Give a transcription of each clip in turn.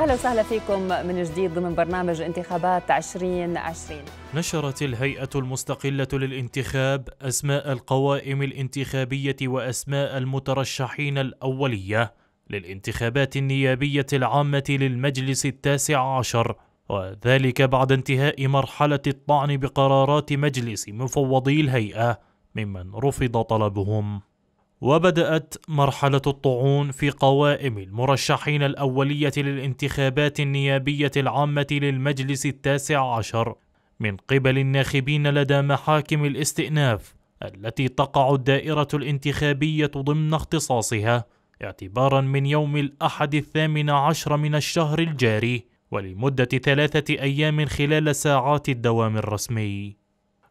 أهلا وسهلا فيكم من جديد ضمن برنامج انتخابات 2020 نشرت الهيئة المستقلة للانتخاب أسماء القوائم الانتخابية وأسماء المترشحين الأولية للانتخابات النيابية العامة للمجلس التاسع عشر وذلك بعد انتهاء مرحلة الطعن بقرارات مجلس مفوضي الهيئة ممن رفض طلبهم وبدأت مرحلة الطعون في قوائم المرشحين الأولية للانتخابات النيابية العامة للمجلس التاسع عشر من قبل الناخبين لدى محاكم الاستئناف التي تقع الدائرة الانتخابية ضمن اختصاصها اعتبارا من يوم الأحد الثامن عشر من الشهر الجاري ولمدة ثلاثة أيام خلال ساعات الدوام الرسمي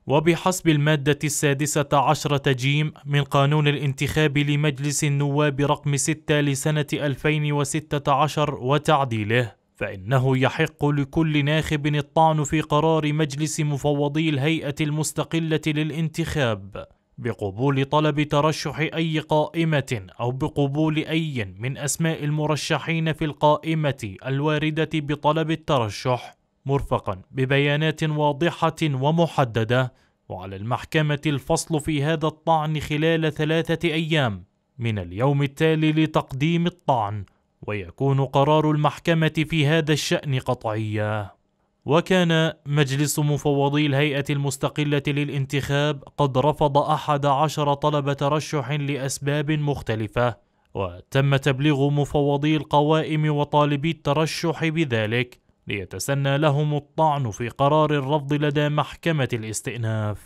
وبحسب المادة السادسة عشرة جيم من قانون الانتخاب لمجلس النواب رقم 6 لسنة 2016 وتعديله فإنه يحق لكل ناخب الطعن في قرار مجلس مفوضي الهيئة المستقلة للانتخاب بقبول طلب ترشح أي قائمة أو بقبول أي من أسماء المرشحين في القائمة الواردة بطلب الترشح مرفقا ببيانات واضحة ومحددة وعلى المحكمة الفصل في هذا الطعن خلال ثلاثة أيام من اليوم التالي لتقديم الطعن ويكون قرار المحكمة في هذا الشأن قطعيا وكان مجلس مفوضي الهيئة المستقلة للانتخاب قد رفض أحد عشر طلب ترشح لأسباب مختلفة وتم تبليغ مفوضي القوائم وطالبي الترشح بذلك ليتسنى لهم الطعن في قرار الرفض لدى محكمة الاستئناف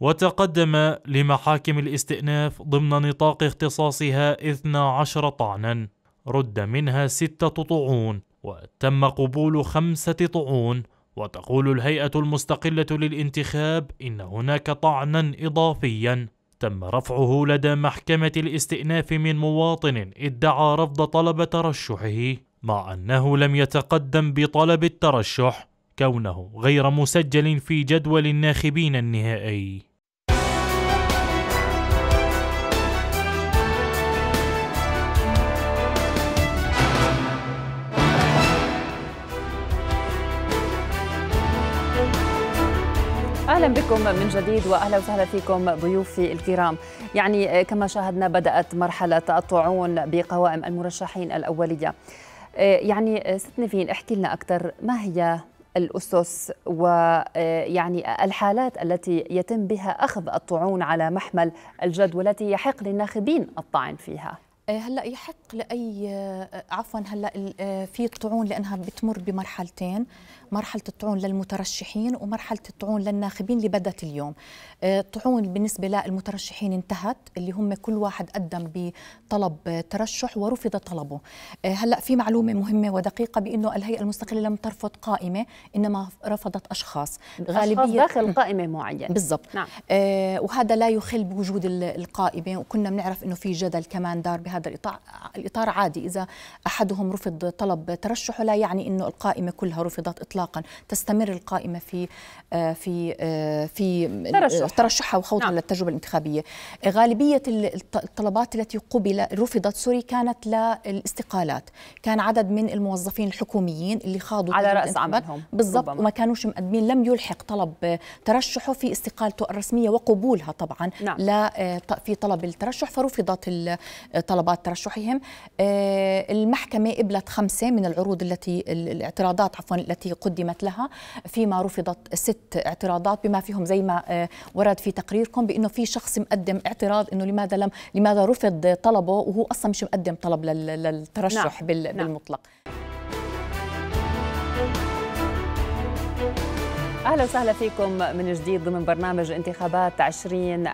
وتقدم لمحاكم الاستئناف ضمن نطاق اختصاصها 12 طعنا رد منها ستة طعون وتم قبول خمسة طعون وتقول الهيئة المستقلة للانتخاب إن هناك طعنا إضافيا تم رفعه لدى محكمة الاستئناف من مواطن ادعى رفض طلب ترشحه مع أنه لم يتقدم بطلب الترشح كونه غير مسجل في جدول الناخبين النهائي اهلا بكم من جديد واهلا وسهلا فيكم ضيوفي الكرام يعني كما شاهدنا بدات مرحله الطعون بقوائم المرشحين الاوليه آه، يعني آه، ست نيفين احكي لنا اكثر ما هي الاسس ويعني آه، الحالات التي يتم بها اخذ الطعون على محمل الجد والتي يحق للناخبين الطعن فيها آه، هلا يحق لاي آه، عفوا هلا آه، في الطعون لانها بتمر بمرحلتين مرحله الطعون للمترشحين ومرحله الطعون للناخبين اللي بدت اليوم الطعون بالنسبه للمترشحين انتهت اللي هم كل واحد قدم بطلب ترشح ورفض طلبه هلا في معلومه مهمه ودقيقه بانه الهيئه المستقله لم ترفض قائمه انما رفضت اشخاص غالبيه داخل قائمه معينه بالضبط نعم. وهذا لا يخل بوجود القائمه وكنا بنعرف انه في جدل كمان دار بها هذا الإطار الإطار عادي إذا أحدهم رفض طلب ترشحه لا يعني أنه القائمة كلها رفضت إطلاقا تستمر القائمة في آه، في آه، في ترشح. ترشحها وخوضها نعم. للتجربة الانتخابية غالبية الطلبات التي قبل رفضت سوري كانت للاستقالات كان عدد من الموظفين الحكوميين اللي خاضوا على رأس عملهم بالضبط وما كانوش مقدمين لم يلحق طلب ترشحه في استقالته الرسمية وقبولها طبعا نعم. لا آه، في طلب الترشح فرفضت الطلب طلبات ترشحهم آه، المحكمة قبلت خمسة من العروض التي الاعتراضات عفوا التي قدمت لها فيما رفضت ست اعتراضات بما فيهم زي ما آه، ورد في تقريركم بأنه في شخص مقدم اعتراض أنه لماذا لم لماذا رفض طلبه وهو أصلا مش مقدم طلب للترشح نعم،, نعم. بالمطلق اهلا وسهلا فيكم من جديد ضمن برنامج انتخابات 20